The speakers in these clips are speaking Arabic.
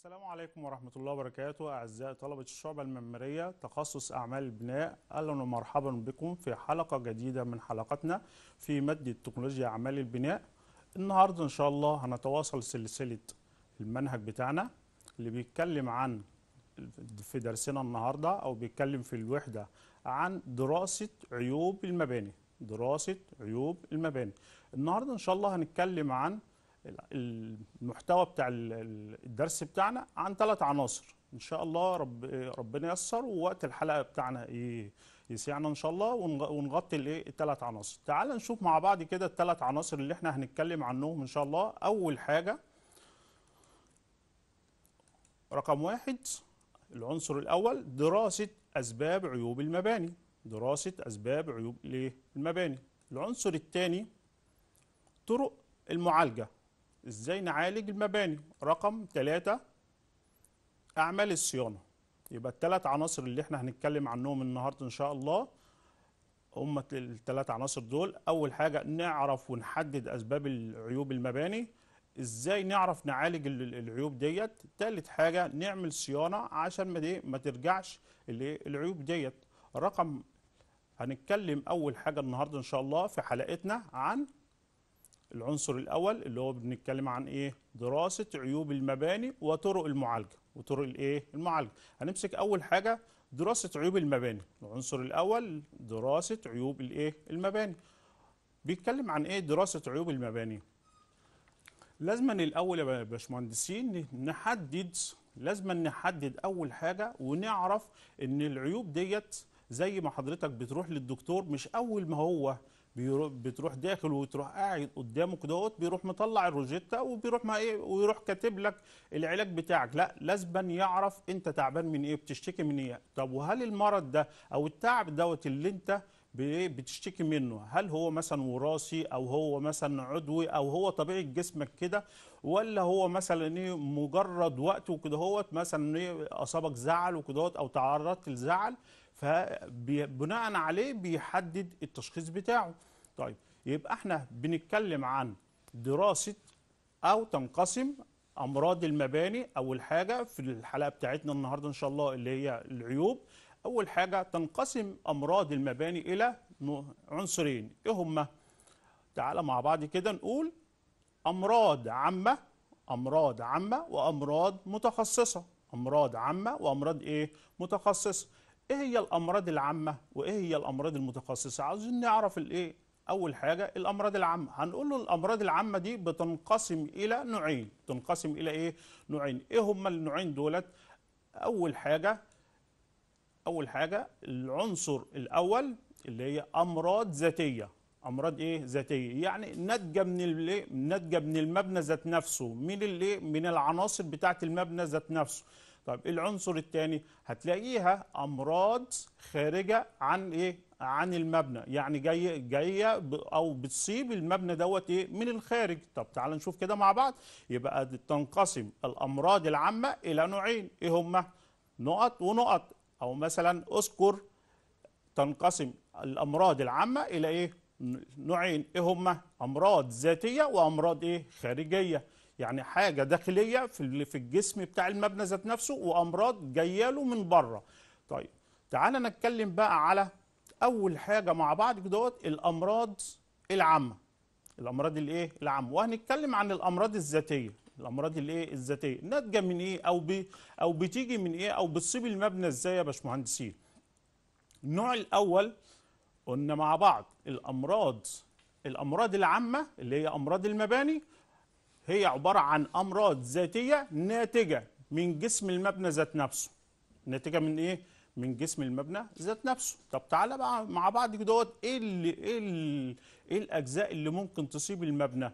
السلام عليكم ورحمة الله وبركاته أعزائي طلبة الشعبة المعمارية تخصص أعمال البناء أهلا ومرحبا بكم في حلقة جديدة من حلقتنا في مادة تكنولوجيا أعمال البناء النهاردة إن شاء الله هنتواصل سلسلة المنهج بتاعنا اللي بيتكلم عن في درسنا النهاردة أو بيتكلم في الوحدة عن دراسة عيوب المباني دراسة عيوب المباني النهاردة إن شاء الله هنتكلم عن المحتوى بتاع الدرس بتاعنا عن ثلاث عناصر ان شاء الله رب ربنا ييسر ووقت الحلقه بتاعنا ايه يسعنا ان شاء الله ونغطي الايه الثلاث عناصر تعال نشوف مع بعض كده الثلاث عناصر اللي احنا هنتكلم عنهم ان شاء الله اول حاجه رقم واحد العنصر الاول دراسه اسباب عيوب المباني دراسه اسباب عيوب إيه؟ المباني العنصر الثاني طرق المعالجه ازاي نعالج المباني رقم ثلاثة اعمال الصيانة يبقى الثلاث عناصر اللي احنا هنتكلم عنهم النهاردة ان شاء الله هم الثلاث عناصر دول اول حاجة نعرف ونحدد اسباب العيوب المباني ازاي نعرف نعالج العيوب ديت تالت حاجة نعمل صيانة عشان ما دي ما ترجعش العيوب ديت رقم هنتكلم اول حاجة النهاردة ان شاء الله في حلقتنا عن العنصر الاول اللي هو بنتكلم عن ايه دراسه عيوب المباني وطرق المعالجه وطرق الايه المعالجه هنمسك اول حاجه دراسه عيوب المباني العنصر الاول دراسه عيوب الايه المباني بيتكلم عن ايه دراسه عيوب المباني لازما الاول يا باشمهندسين نحدد لازما نحدد اول حاجه ونعرف ان العيوب ديت زي ما حضرتك بتروح للدكتور مش اول ما هو بتروح داخل وتروح قاعد قدامك دوت بيروح مطلع الروجيتا وبيروح ما ايه ويروح كاتب لك العلاج بتاعك لا لازما يعرف انت تعبان من ايه بتشتكي من ايه طب وهل المرض ده او التعب دوت اللي انت بتشتكي منه هل هو مثلا وراثي او هو مثلا عضوي او هو طبيعه جسمك كده ولا هو مثلا ايه مجرد وقت وكده هوت مثلا ايه اصابك زعل وكده او تعرضت لزعل فبناء عليه بيحدد التشخيص بتاعه طيب يبقى احنا بنتكلم عن دراسة أو تنقسم أمراض المباني أول حاجة في الحلقة بتاعتنا النهاردة إن شاء الله اللي هي العيوب أول حاجة تنقسم أمراض المباني إلى عنصرين إيه هما؟ تعالى مع بعض كده نقول أمراض عامة أمراض عامة وأمراض متخصصة أمراض عامة وأمراض إيه؟ متخصصة ايه هي الامراض العامه وايه هي الامراض المتخصصه عاوزين نعرف الايه اول حاجه الامراض العامه هنقول له الامراض العامه دي بتنقسم الى نوعين تنقسم الى ايه نوعين ايه هما النوعين دولت اول حاجه اول حاجه العنصر الاول اللي هي امراض ذاتيه امراض ايه ذاتيه يعني ناتجه من إيه؟ ناتجه من المبنى ذات نفسه من اللي إيه؟ من العناصر بتاعه المبنى ذات نفسه طيب العنصر الثاني هتلاقيها امراض خارجه عن ايه عن المبنى يعني جايه جايه او بتصيب المبنى دوت ايه من الخارج طب تعال نشوف كده مع بعض يبقى تنقسم الامراض العامه الى نوعين ايه هما نقط ونقط او مثلا اذكر تنقسم الامراض العامه الى ايه نوعين ايه هما امراض ذاتيه وامراض ايه خارجيه يعني حاجه داخليه في في الجسم بتاع المبنى ذات نفسه وامراض جايه له من بره طيب تعالى نتكلم بقى على اول حاجه مع بعض دوت الامراض العامه الامراض الايه العامه وهنتكلم عن الامراض الذاتيه الامراض الايه الذاتيه ناتجه من ايه او بي او بتيجي من ايه او بتصيب المبنى ازاي يا باشمهندسين النوع الاول قلنا مع بعض الامراض الامراض العامه اللي هي امراض المباني هي عبارة عن أمراض ذاتية ناتجة من جسم المبنى ذات نفسه ناتجة من إيه؟ من جسم المبنى ذات نفسه طب تعالى بقى مع بعض دوت إيه, اللي إيه, اللي إيه الأجزاء اللي ممكن تصيب المبنى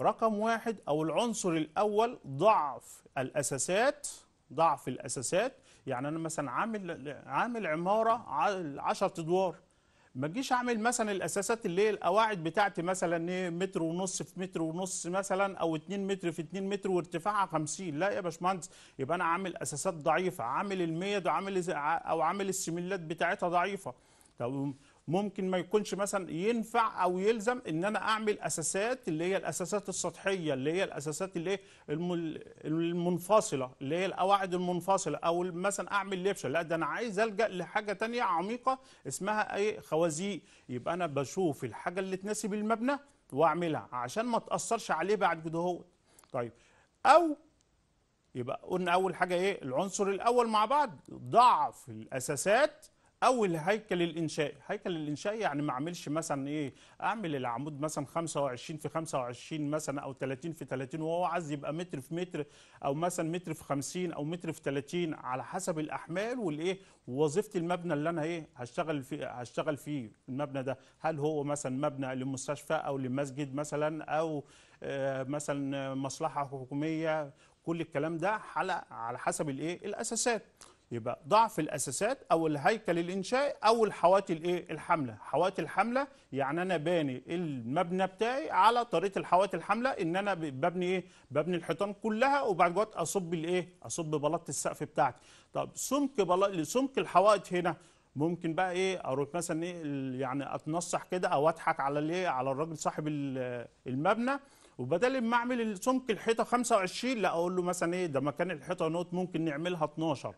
رقم واحد أو العنصر الأول ضعف الأساسات ضعف الأساسات يعني أنا مثلا عامل عامل عمارة 10 أدوار ما تجيش اعمل مثلا الاساسات اللي هي القواعد بتاعتي مثلا ايه، متر ونص في متر ونص مثلا او 2 متر في 2 متر وارتفاعها 50 لا يا باشمهندس يبقى انا عامل اساسات ضعيفه عامل الميد وعامل او عامل السميلات بتاعتها ضعيفه طب ممكن ما يكونش مثلا ينفع او يلزم ان انا اعمل اساسات اللي هي الاساسات السطحيه اللي هي الاساسات اللي هي المنفصله اللي هي القواعد المنفصله او مثلا اعمل لبشه لا ده انا عايز الجا لحاجه تانية عميقه اسمها اي خوازيق يبقى انا بشوف الحاجه اللي تناسب المبنى واعملها عشان ما تاثرش عليه بعد كده هو طيب او يبقى قلنا اول حاجه ايه العنصر الاول مع بعض ضعف الاساسات اول هيكل الانشائي هيكل الانشائي يعني ما اعملش مثلا ايه اعمل العمود مثلا 25 في 25 مثلا او 30 في 30 وهو عايز يبقى متر في متر او مثلا متر في 50 او متر في 30 على حسب الاحمال والايه وظيفه المبنى اللي انا ايه هشتغل فيه هشتغل فيه المبنى ده هل هو مثلا مبنى لمستشفى او لمسجد مثلا او آه، مثلا مصلحه حكوميه كل الكلام ده على على حسب الايه الاساسات يبقى ضعف الاساسات او الهيكل الانشائي او الحواتي الايه الحامله حواتي الحامله يعني انا باني المبنى بتاعي على طريقه الحواتي الحامله ان انا ببني ايه ببني الحيطان كلها وبعد كده اصب الايه اصب بلاط السقف بتاعتي طب سمك بلاط سمك الحوائط هنا ممكن بقى ايه اروح مثلا ايه يعني اتنصح كده او اضحك على الايه على الراجل صاحب المبنى وبدل ما اعمل سمك الحيطه 25 لا اقول له مثلا ايه ده مكان الحيطه نوت ممكن نعملها 12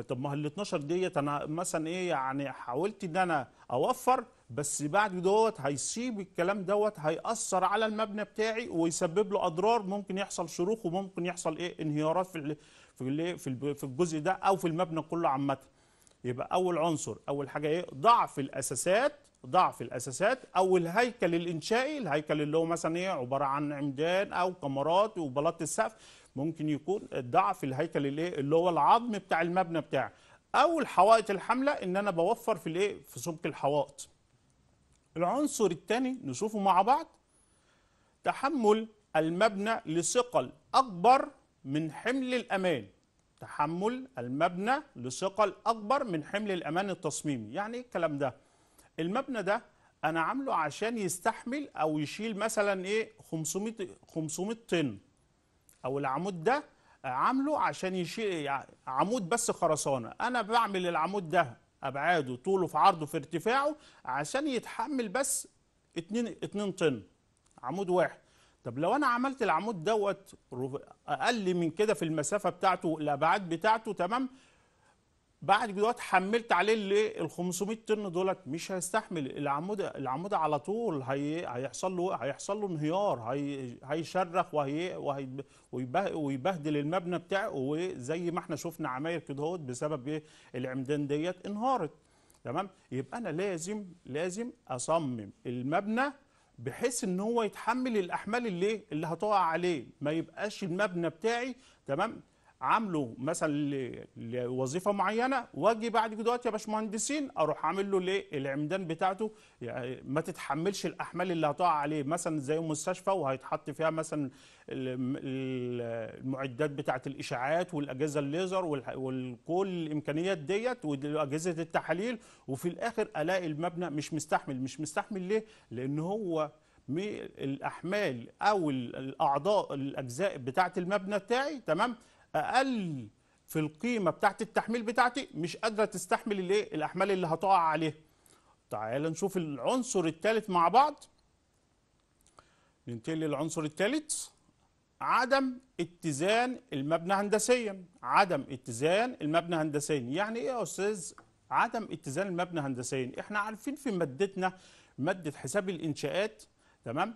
طب ما ال 12 ديت انا مثلا ايه يعني حاولت ان انا اوفر بس بعد دوت هيسيب الكلام دوت هيأثر على المبنى بتاعي ويسبب له اضرار ممكن يحصل شروخ وممكن يحصل ايه انهيارات في في في الجزء ده او في المبنى كله عامه يبقى اول عنصر اول حاجه ايه ضعف الاساسات ضعف الاساسات او الهيكل الانشائي الهيكل اللي هو مثلا ايه عباره عن عمدان او كمرات وبلاط السقف ممكن يكون ضعف الهيكل الايه اللي هو العظم بتاع المبنى بتاعي او الحوائط الحامله ان انا بوفر في الايه في سمك الحوائط العنصر الثاني نشوفه مع بعض تحمل المبنى لثقل اكبر من حمل الامان تحمل المبنى لثقل اكبر من حمل الامان التصميمي يعني ايه الكلام ده المبنى ده انا عامله عشان يستحمل او يشيل مثلا ايه 500 500 طن او العمود ده عامله عشان يشيل عمود بس خرسانه انا بعمل العمود ده ابعاده طوله في عرضه في ارتفاعه عشان يتحمل بس 2 2 طن عمود واحد طب لو انا عملت العمود دوت اقل من كده في المسافه بتاعته الابعاد بتاعته تمام بعد كده حملت عليه ال 500 طن دولت مش هيستحمل العمود العمود على طول هي هيحصل له هيحصل له انهيار هي هيشرخ وهي وهي ويبهدل المبنى بتاعه وزي ما احنا شفنا عماير كده بسبب ايه العمدان ديت انهارت تمام يبقى انا لازم لازم اصمم المبنى بحيث ان هو يتحمل الاحمال اللي اللي هتقع عليه ما يبقاش المبنى بتاعي تمام عامله مثلا لوظيفه معينه واجي بعد كده دلوقتي يا باشمهندسين اروح عامل له ليه العمدان بتاعته يعني ما تتحملش الاحمال اللي هتقع عليه مثلا زي مستشفى وهيتحط فيها مثلا المعدات بتاعه الاشعاعات والاجهزه الليزر وكل الامكانيات ديت واجهزه التحاليل وفي الاخر الاقي المبنى مش مستحمل مش مستحمل ليه؟ لان هو الاحمال او الاعضاء الاجزاء بتاعه المبنى بتاعي تمام اقل في القيمه بتاعه التحميل بتاعتي مش قادره تستحمل الايه الاحمال اللي هتقع عليها تعال نشوف العنصر الثالث مع بعض ننتقل للعنصر الثالث عدم اتزان المبنى هندسيا عدم اتزان المبنى هندسيا يعني ايه يا استاذ عدم اتزان المبنى هندسيا احنا عارفين في مادتنا ماده حساب الانشاءات تمام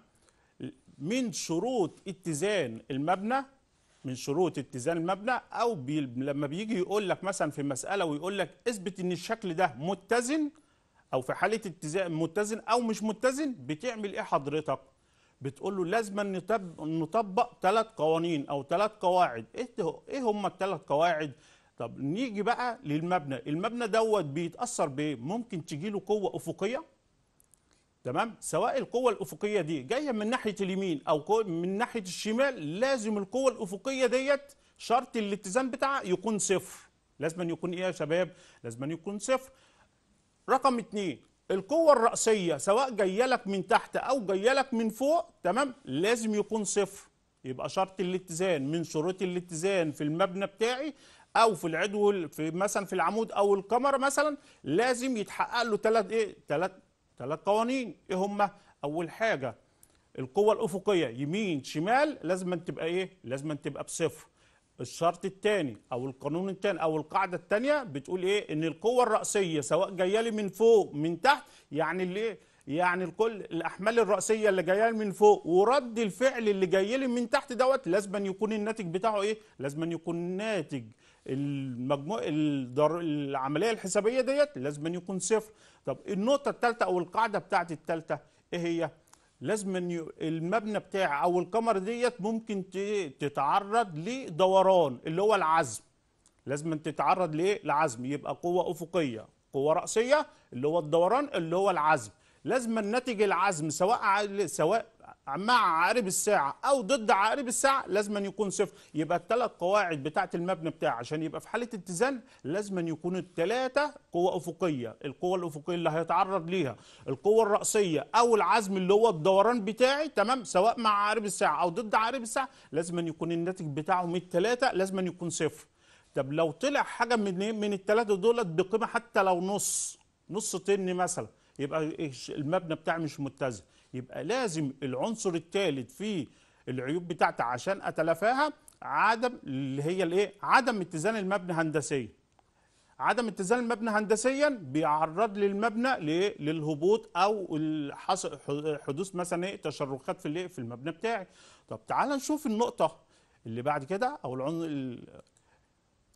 من شروط اتزان المبنى من شروط اتزان المبنى او بي لما بيجي يقول لك مثلا في مساله ويقول لك اثبت ان الشكل ده متزن او في حاله اتزان متزن او مش متزن بتعمل ايه حضرتك بتقول له لازم نطبق ثلاث قوانين او ثلاث قواعد ايه, إيه هم الثلاث قواعد طب نيجي بقى للمبنى المبنى دوت بيتاثر بايه ممكن تجي له قوه افقيه تمام سواء القوه الافقيه دي جايه من ناحيه اليمين او من ناحيه الشمال لازم القوه الافقيه ديت شرط الاتزان بتاعها يكون صفر لازم أن يكون ايه يا شباب لازم أن يكون صفر رقم اتنين القوة الرأسية سواء جاية لك من تحت أو جاية لك من فوق تمام لازم يكون صفر يبقى شرط الاتزان من شروط الاتزان في المبنى بتاعي أو في العدو في مثلا في العمود أو القمر مثلا لازم يتحقق له ثلاث إيه ثلاث ثلاث قوانين ايه هم اول حاجه القوه الافقيه يمين شمال لازم تبقى ايه لازم تبقى بصفر الشرط الثاني او القانون الثاني او القاعده الثانيه بتقول ايه ان القوه الراسيه سواء جايه لي من فوق من تحت يعني اللي إيه؟ يعني الكل الاحمال الراسيه اللي جايه لي من فوق ورد الفعل اللي جاي لي من تحت دوت لازم يكون الناتج بتاعه ايه لازم يكون الناتج المجموع العمليه الحسابيه ديت لازم يكون صفر طب النقطه الثالثه او القاعده بتاعت الثالثه ايه هي لازم المبنى بتاع او القمر ديت ممكن تتعرض لدوران اللي هو العزم لازم تتعرض لايه لعزم يبقى قوه افقيه قوه راسيه اللي هو الدوران اللي هو العزم لازم ناتج العزم سواء سواء مع عقارب الساعة أو ضد عقارب الساعة لازم أن يكون صفر يبقى الثلاث قواعد بتاعة المبنى بتاعه عشان يبقى في حالة اتزان لازم أن يكون الثلاثة قوة أفقية القوة الأفقية اللي هيتعرض ليها القوة الرأسية أو العزم اللي هو الدوران بتاعي تمام سواء مع عقارب الساعة أو ضد عقارب الساعة لازم أن يكون الناتج بتاعهم الثلاثة لازم أن يكون صفر طب لو طلع حاجة من إيه؟ من الثلاثة دولت بقيمة حتى لو نص نص طن مثلا يبقى المبنى بتاعي مش متزن يبقى لازم العنصر الثالث في العيوب بتاعتي عشان اتلافاها عدم اللي هي الايه عدم اتزان المبنى هندسيا عدم اتزان المبنى هندسيا بيعرض للمبنى للهبوط او حدوث مثلا ايه تشرخات في الايه في المبنى بتاعي طب تعال نشوف النقطه اللي بعد كده او العنصر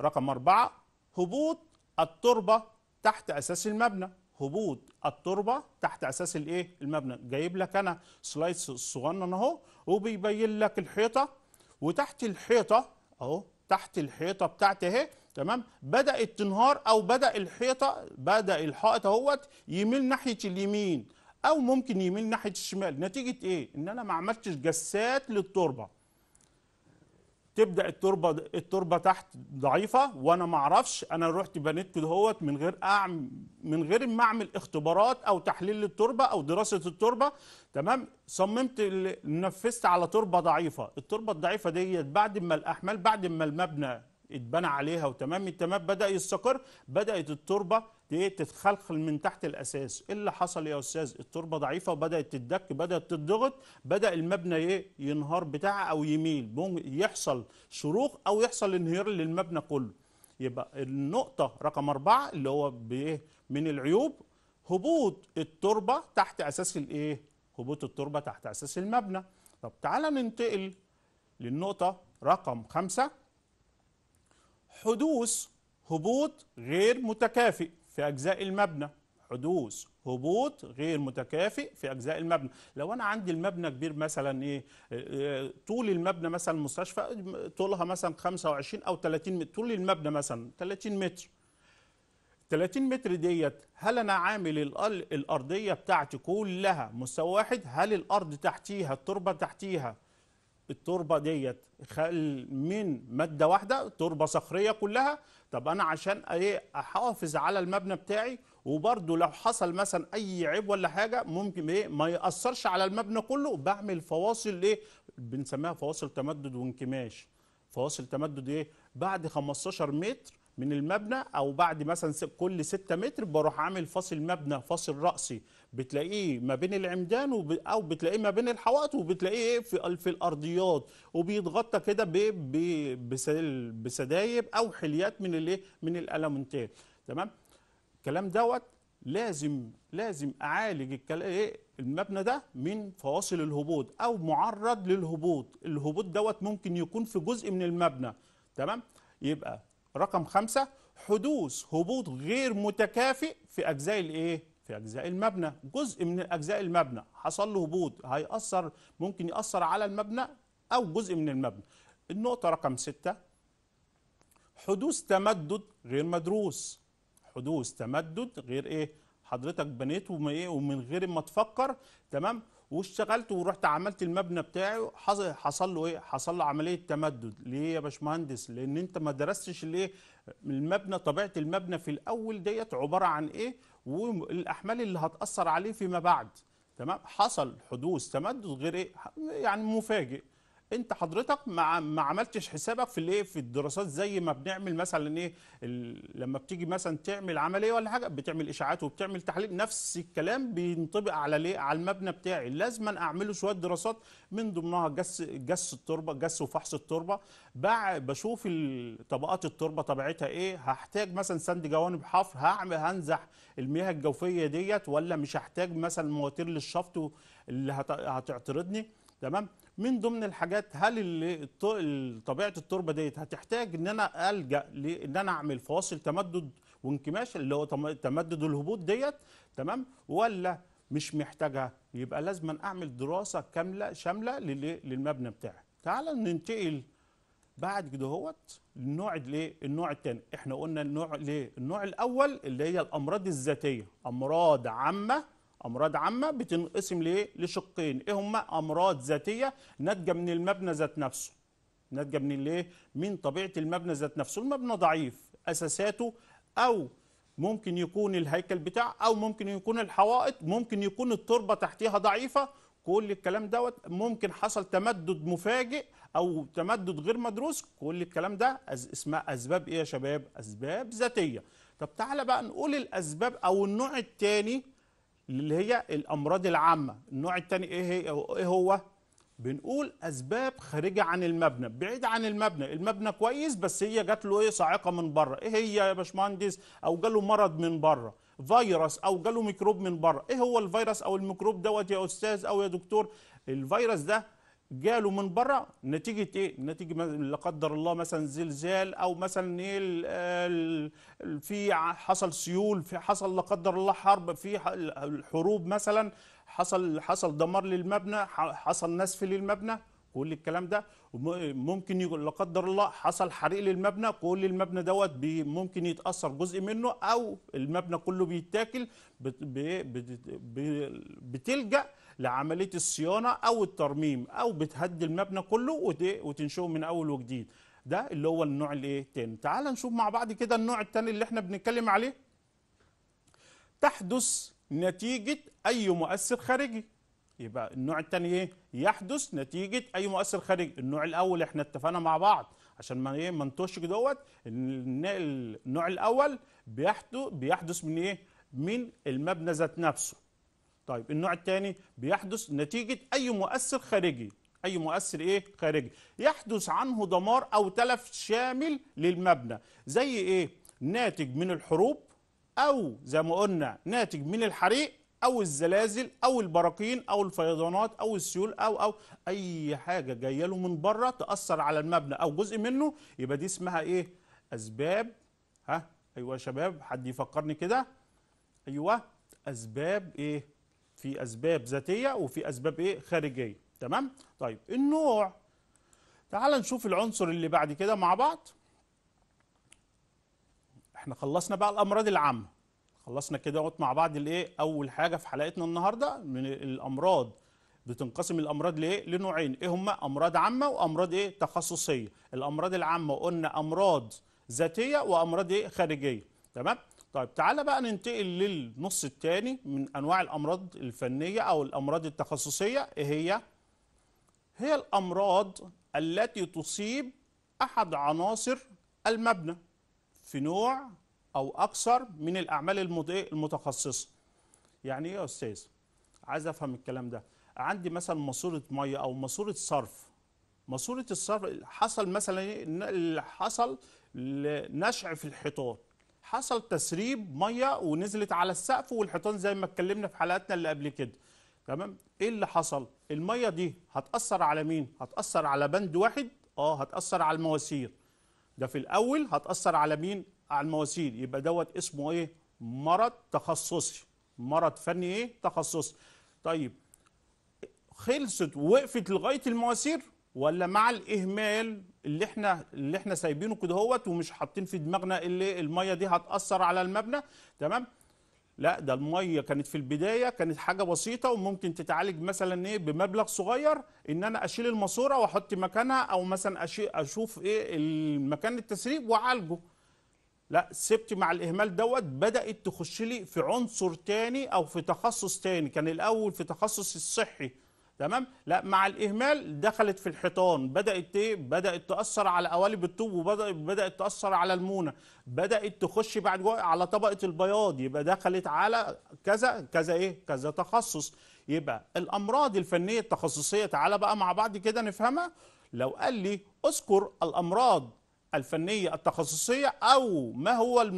رقم أربعة هبوط التربه تحت اساس المبنى هبوط التربه تحت اساس الايه المبنى جايب لك انا سلايس صغنن اهو وبيبين لك الحيطه وتحت الحيطه اهو تحت الحيطه بتاعتي اهي تمام بدات تنهار او بدا الحيطه بدا الحائط اهوت يميل ناحيه اليمين او ممكن يميل ناحيه الشمال نتيجه ايه ان انا ما عملتش جسات للتربه تبدا التربه التربه تحت ضعيفه وانا ما اعرفش انا رحت بنيت دهوت من غير أعم من غير ما اعمل اختبارات او تحليل للتربه او دراسه التربه تمام صممت نفذت على تربه ضعيفه التربه الضعيفه ديت بعد ما الاحمال بعد ما المبنى اتبنى عليها وتمام التمام بدا يستقر بدات التربه إيه تتخلخل من تحت الاساس ايه اللي حصل يا استاذ التربه ضعيفه وبدات تدك بدات تضغط بدا المبنى ايه ينهار بتاع او يميل يحصل شروخ او يحصل انهيار للمبنى كله يبقى النقطه رقم أربعة اللي هو بايه من العيوب هبوط التربه تحت اساس الايه هبوط التربه تحت اساس المبنى طب تعالى ننتقل للنقطه رقم خمسة حدوث هبوط غير متكافئ في أجزاء المبنى حدوث هبوط غير متكافئ في اجزاء المبنى لو انا عندي المبنى كبير مثلا ايه آه، آه، طول المبنى مثلا المستشفى طولها مثلا 25 او 30 متر طول المبنى مثلا 30 متر 30 متر ديت هل انا عامل الارضيه بتاعتي كلها مستوى واحد هل الارض تحتيها التربه تحتيها التربه ديت خل من ماده واحده تربه صخريه كلها طب انا عشان ايه احافظ على المبنى بتاعي وبرده لو حصل مثلا اي عيب ولا حاجه ممكن ايه ما ياثرش على المبنى كله بعمل فواصل ايه بنسميها فواصل تمدد وانكماش فواصل تمدد ايه بعد 15 متر من المبنى او بعد مثلا كل 6 متر بروح عامل فاصل مبنى فاصل راسي بتلاقيه ما بين العمدان وب... او بتلاقيه ما بين الحوائط وبتلاقيه إيه، في في الارضيات وبيتغطى كده ب... ب... بسل... بسدايب او حليات من الايه من الالمنتات تمام الكلام دوت لازم لازم اعالج الكلام إيه، المبنى ده من فواصل الهبوط او معرض للهبوط الهبوط دوت ممكن يكون في جزء من المبنى تمام يبقى رقم خمسة حدوث هبوط غير متكافئ في أجزاء الإيه؟ في أجزاء المبنى جزء من أجزاء المبنى حصل له هبوط هيأثر ممكن يأثر على المبنى أو جزء من المبنى النقطة رقم ستة حدوث تمدد غير مدروس حدوث تمدد غير إيه؟ حضرتك بنيته إيه؟ ومن غير ما تفكر تمام واشتغلت ورحت عملت المبنى بتاعي حصل له ايه؟ حصل له عمليه تمدد، ليه يا باشمهندس؟ لان انت ما درستش الايه؟ المبنى طبيعه المبنى في الاول ديت عباره عن ايه؟ والاحمال اللي هتاثر عليه فيما بعد، تمام؟ حصل حدوث تمدد غير ايه؟ يعني مفاجئ. انت حضرتك ما ما عملتش حسابك في الايه في الدراسات زي ما بنعمل مثلا ايه لما بتيجي مثلا تعمل عمليه ولا حاجه بتعمل اشاعات وبتعمل تحليل نفس الكلام بينطبق على ليه على المبنى بتاعي لازم اعمله شويه دراسات من ضمنها جس جس التربه جس وفحص التربه بشوف طبقات التربه طبيعتها ايه هحتاج مثلا سند جوانب حفر هعمل هنزح المياه الجوفيه ديت ولا مش هحتاج مثلا مواتير للشفط اللي هتعترضني تمام من ضمن الحاجات هل اللي طبيعه التربه ديت هتحتاج ان انا الجا لان انا اعمل فواصل تمدد وانكماش اللي هو تمدد الهبوط ديت تمام ولا مش محتاجها يبقى لازم اعمل دراسه كامله شامله للمبنى بتاعي تعال ننتقل بعد كده هوت إيه؟ النوع ليه النوع الثاني احنا قلنا النوع ليه النوع الاول اللي هي الامراض الذاتيه امراض عامه امراض عامه بتنقسم لايه لشقين ايه هما امراض ذاتيه ناتجه من المبنى ذات نفسه ناتجه من الايه من طبيعه المبنى ذات نفسه المبنى ضعيف اساساته او ممكن يكون الهيكل بتاعه او ممكن يكون الحوائط ممكن يكون التربه تحتها ضعيفه كل الكلام دوت ممكن حصل تمدد مفاجئ او تمدد غير مدروس كل الكلام ده اسمها اسباب ايه يا شباب اسباب ذاتيه طب تعالى بقى نقول الاسباب او النوع الثاني اللي هي الامراض العامه النوع الثاني ايه هي ايه هو بنقول اسباب خارجه عن المبنى بعيد عن المبنى المبنى كويس بس هي جات له ايه صاعقه من بره ايه هي يا باشمهندس او جاله مرض من بره فيروس او جاله ميكروب من بره ايه هو الفيروس او الميكروب دوت يا استاذ او يا دكتور الفيروس ده جاله من بره نتيجه ايه؟ نتيجه لا قدر الله مثلا زلزال او مثلا إيه في حصل سيول في حصل لا قدر الله حرب في حروب مثلا حصل حصل دمار للمبنى حصل نسف للمبنى كل الكلام ده ممكن يقول لا قدر الله حصل حريق للمبنى كل المبنى دوت ممكن يتاثر جزء منه او المبنى كله بيتاكل بتلجا لعمليه الصيانه او الترميم او بتهدي المبنى كله وتنشئه من اول وجديد ده اللي هو النوع الايه الثاني تعال نشوف مع بعض كده النوع الثاني اللي احنا بنتكلم عليه تحدث نتيجه اي مؤثر خارجي يبقى النوع الثاني ايه يحدث نتيجه اي مؤثر خارجي النوع الاول احنا اتفقنا مع بعض عشان ما ايه ما نتوش دوت النوع الاول بيحدث بيحدث من ايه من المبنى ذات نفسه طيب النوع الثاني بيحدث نتيجه اي مؤثر خارجي اي مؤثر ايه خارجي يحدث عنه دمار او تلف شامل للمبنى زي ايه ناتج من الحروب او زي ما قلنا ناتج من الحريق او الزلازل او البراكين او الفيضانات او السيول او او اي حاجه جايه له من بره تاثر على المبنى او جزء منه يبقى دي اسمها ايه اسباب ها ايوه يا شباب حد يفكرني كده ايوه اسباب ايه في اسباب ذاتيه وفي اسباب ايه خارجيه تمام طيب النوع تعال نشوف العنصر اللي بعد كده مع بعض احنا خلصنا بقى الامراض العامه خلصنا كده اهوت مع بعض الايه اول حاجه في حلقتنا النهارده من الامراض بتنقسم الامراض لايه لنوعين ايه هما امراض عامه وامراض ايه تخصصيه الامراض العامه قلنا امراض ذاتيه وامراض ايه خارجيه تمام طيب تعالى بقى ننتقل للنص الثاني من انواع الامراض الفنيه او الامراض التخصصيه ايه هي هي الامراض التي تصيب احد عناصر المبنى في نوع او اكثر من الاعمال المتخصصه يعني ايه يا استاذ عايز افهم الكلام ده عندي مثلا ماسوره ميه او ماسوره صرف ماسوره الصرف حصل مثلا إيه؟ اللي حصل نشع في الحيطان حصل تسريب ميه ونزلت على السقف والحيطان زي ما اتكلمنا في حلقاتنا اللي قبل كده تمام ايه اللي حصل الميه دي هتاثر على مين هتاثر على بند واحد اه هتاثر على المواسير ده في الاول هتاثر على مين على المواسير يبقى دوت اسمه ايه مرض تخصصي مرض فني ايه تخصصي طيب خلصت وقفت لغايه المواسير ولا مع الاهمال اللي احنا اللي احنا سايبينه كده هوت ومش حاطين في دماغنا اللي الميه دي هتاثر على المبنى تمام لا ده الميه كانت في البدايه كانت حاجه بسيطه وممكن تتعالج مثلا ايه بمبلغ صغير ان انا اشيل الماسوره واحط مكانها او مثلا اشوف ايه المكان التسريب واعالجه لا سبت مع الاهمال دوت بدات تخش لي في عنصر تاني او في تخصص تاني كان الاول في تخصص الصحي تمام لا مع الاهمال دخلت في الحيطان بدات ايه بدات تاثر على قوالب الطوب وبدات بدات تاثر على المونه بدات تخش بعد جوه على طبقه البياض يبقى دخلت على كذا كذا ايه كذا تخصص يبقى الامراض الفنيه التخصصيه تعالى بقى مع بعض كده نفهمها لو قال لي اذكر الامراض الفنيه التخصصيه او ما هو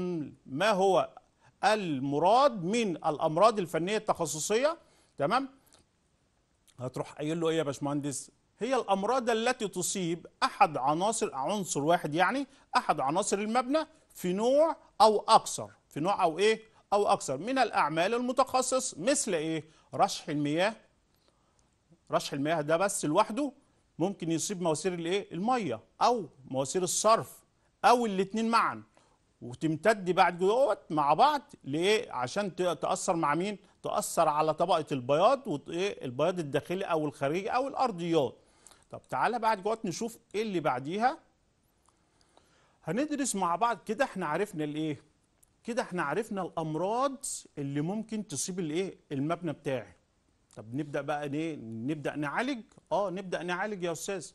ما هو المراد من الامراض الفنيه التخصصيه تمام هتروح قايل له ايه يا باشمهندس هي الامراض التي تصيب احد عناصر عنصر واحد يعني احد عناصر المبنى في نوع او اكثر في نوع او ايه او اكثر من الاعمال المتخصص مثل ايه رشح المياه رشح المياه ده بس لوحده ممكن يصيب مواسير الايه الميه او مواسير الصرف او الاثنين معا وتمتد بعد دوت مع بعض لايه عشان تاثر مع مين تاثر على طبقه البياض وايه البياض الداخلي او الخارجي او الارضيات طب تعالى بعد جوات نشوف ايه اللي بعديها هندرس مع بعض كده احنا عرفنا الايه كده احنا عرفنا الامراض اللي ممكن تصيب الايه المبنى بتاعي طب نبدا بقى ايه نبدا نعالج اه نبدا نعالج يا استاذ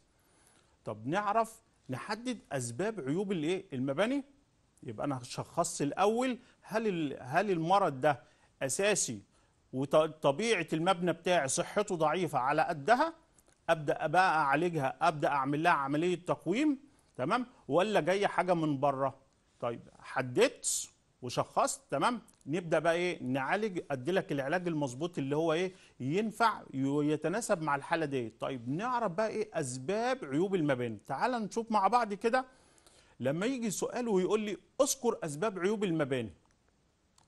طب نعرف نحدد اسباب عيوب الايه المباني يبقى انا شخصت الاول هل هل المرض ده اساسي وطبيعه المبنى بتاعي صحته ضعيفه على قدها ابدا بقى اعالجها ابدا اعمل لها عمليه تقويم تمام ولا جايه حاجه من بره طيب حددت وشخصت تمام نبدا بقى ايه نعالج اديلك العلاج المظبوط اللي هو ايه ينفع يتناسب مع الحاله دي طيب نعرف بقى ايه اسباب عيوب المباني تعال نشوف مع بعض كده لما يجي سؤال ويقول لي اذكر اسباب عيوب المباني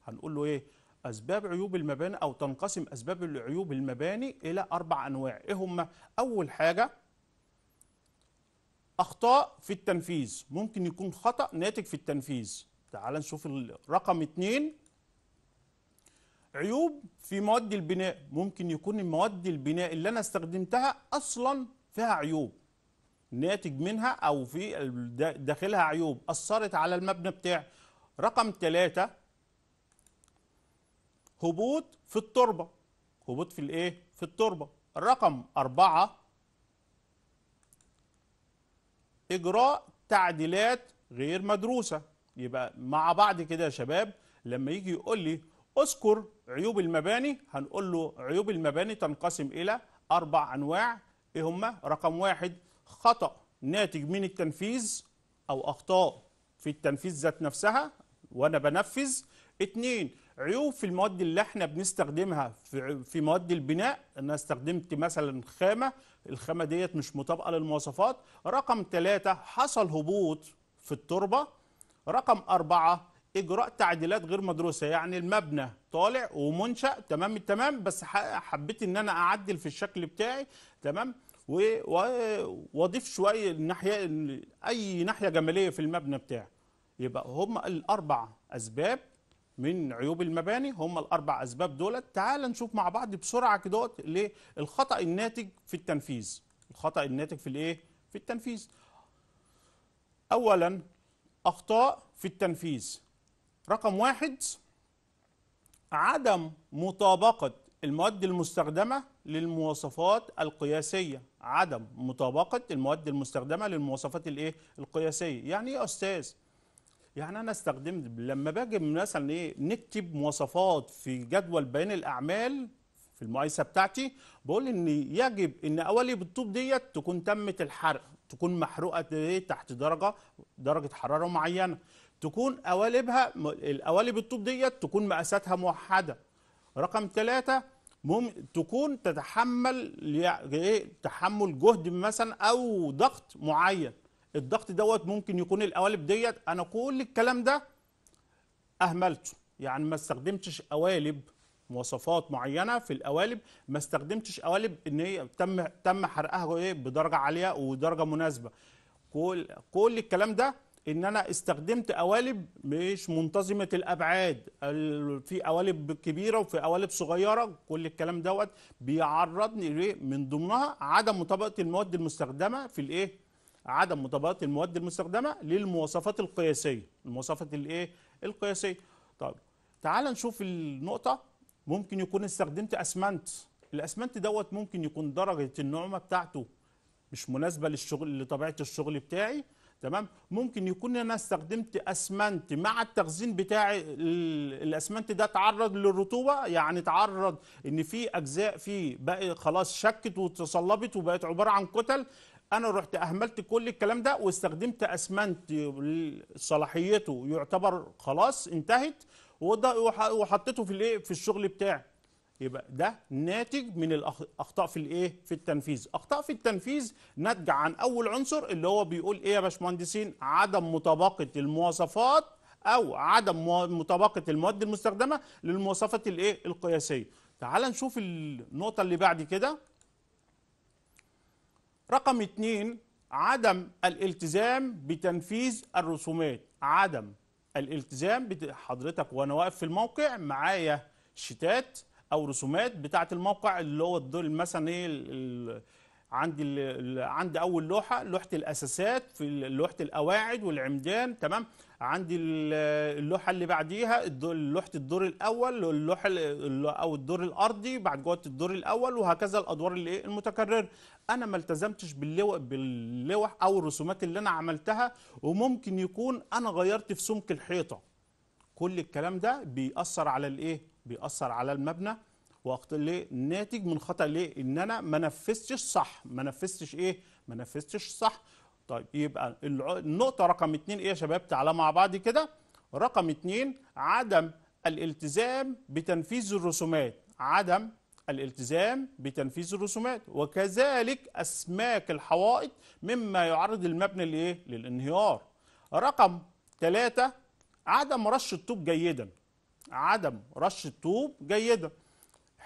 هنقول له ايه اسباب عيوب المباني او تنقسم اسباب العيوب المباني الى اربع انواع ايه هم اول حاجه اخطاء في التنفيذ ممكن يكون خطا ناتج في التنفيذ تعال نشوف رقم اتنين عيوب في مواد البناء ممكن يكون المواد البناء اللي انا استخدمتها اصلا فيها عيوب ناتج منها او في داخلها عيوب اثرت على المبنى بتاعي رقم ثلاثة هبوط في التربة هبوط في الايه في التربة رقم أربعة إجراء تعديلات غير مدروسة يبقى مع بعض كده يا شباب لما يجي يقول لي اذكر عيوب المباني هنقول له عيوب المباني تنقسم الى اربع انواع ايه هما رقم واحد خطا ناتج من التنفيذ او اخطاء في التنفيذ ذات نفسها وانا بنفذ اتنين عيوب في المواد اللي احنا بنستخدمها في, في مواد البناء انا استخدمت مثلا خامه الخامه ديت مش مطابقه للمواصفات رقم ثلاثة حصل هبوط في التربه رقم أربعة إجراء تعديلات غير مدروسة يعني المبنى طالع ومنشأ تمام التمام بس حبيت إن أنا أعدل في الشكل بتاعي تمام واضيف شويه الناحيه اي ناحيه جماليه في المبنى بتاعي يبقى هم الاربع اسباب من عيوب المباني هم الاربع اسباب دولت تعال نشوف مع بعض بسرعه كده الخطأ الناتج في التنفيذ الخطا الناتج في الايه في التنفيذ اولا أخطاء في التنفيذ رقم واحد عدم مطابقة المواد المستخدمة للمواصفات القياسية عدم مطابقة المواد المستخدمة للمواصفات الإيه القياسية يعني إيه أستاذ يعني أنا استخدمت لما باجي مثلا إيه نكتب مواصفات في جدول بيان الأعمال في المقايسة بتاعتي بقول إن يجب إن أولي بالطوب ديت تكون تمت الحرق تكون محروقه إيه؟ تحت درجه درجه حراره معينه تكون قوالبها القوالب الطوب ديت تكون مقاساتها موحده رقم ثلاثة مم تكون تتحمل ايه تحمل جهد مثلا او ضغط معين الضغط دوت ممكن يكون القوالب ديت انا كل الكلام ده اهملته يعني ما استخدمتش قوالب مواصفات معينه في القوالب ما استخدمتش قوالب ان هي تم تم حرقها إيه؟ بدرجه عاليه ودرجه مناسبه كل كل الكلام ده ان انا استخدمت قوالب مش منتظمه الابعاد في قوالب كبيره وفي قوالب صغيره كل الكلام دوت بيعرضني لايه من ضمنها عدم مطابقه المواد المستخدمه في الايه عدم مطابقه المواد المستخدمه للمواصفات القياسيه المواصفات الايه القياسيه طيب تعال نشوف النقطه ممكن يكون استخدمت اسمنت الاسمنت دوت ممكن يكون درجه النعومه بتاعته مش مناسبه للشغل لطبيعه الشغل بتاعي تمام ممكن يكون انا استخدمت اسمنت مع التخزين بتاعي الاسمنت ده تعرض للرطوبه يعني تعرض ان في اجزاء فيه بقى خلاص شكت وتصلبت وبقت عباره عن كتل انا رحت اهملت كل الكلام ده واستخدمت اسمنت صلاحيته يعتبر خلاص انتهت وده وحطيته في الايه في الشغل بتاعي يبقى ده ناتج من الاخطاء في الايه في التنفيذ اخطاء في التنفيذ ناتجه عن اول عنصر اللي هو بيقول ايه يا باشمهندسين عدم مطابقه المواصفات او عدم مطابقه المواد المستخدمه للمواصفات الايه القياسيه تعال نشوف النقطه اللي بعد كده رقم اتنين عدم الالتزام بتنفيذ الرسومات عدم الالتزام حضرتك وانا واقف في الموقع معايا شتات او رسومات بتاعه الموقع اللي هو الدول مثلا ايه عندي عندي اول لوحه لوحه الاساسات في لوحه القواعد والعمدان تمام عندي اللوحه اللي بعديها لوحه الدور الاول اللوحه او الدور الارضي بعد جوه الدور الاول وهكذا الادوار اللي ايه المتكرره انا ما التزمتش باللوح او الرسومات اللي انا عملتها وممكن يكون انا غيرت في سمك الحيطه كل الكلام ده بيأثر على الايه بيأثر على المبنى وقت اللي ناتج من خطا ليه ان انا ما نفذتش صح ما نفذتش ايه ما نفذتش صح طيب يبقى النقطه رقم اتنين ايه يا شباب تعالى مع بعض كده رقم اتنين عدم الالتزام بتنفيذ الرسومات عدم الالتزام بتنفيذ الرسومات وكذلك اسماك الحوائط مما يعرض المبنى لايه للانهيار رقم ثلاثة عدم رش الطوب جيدا عدم رش الطوب جيدا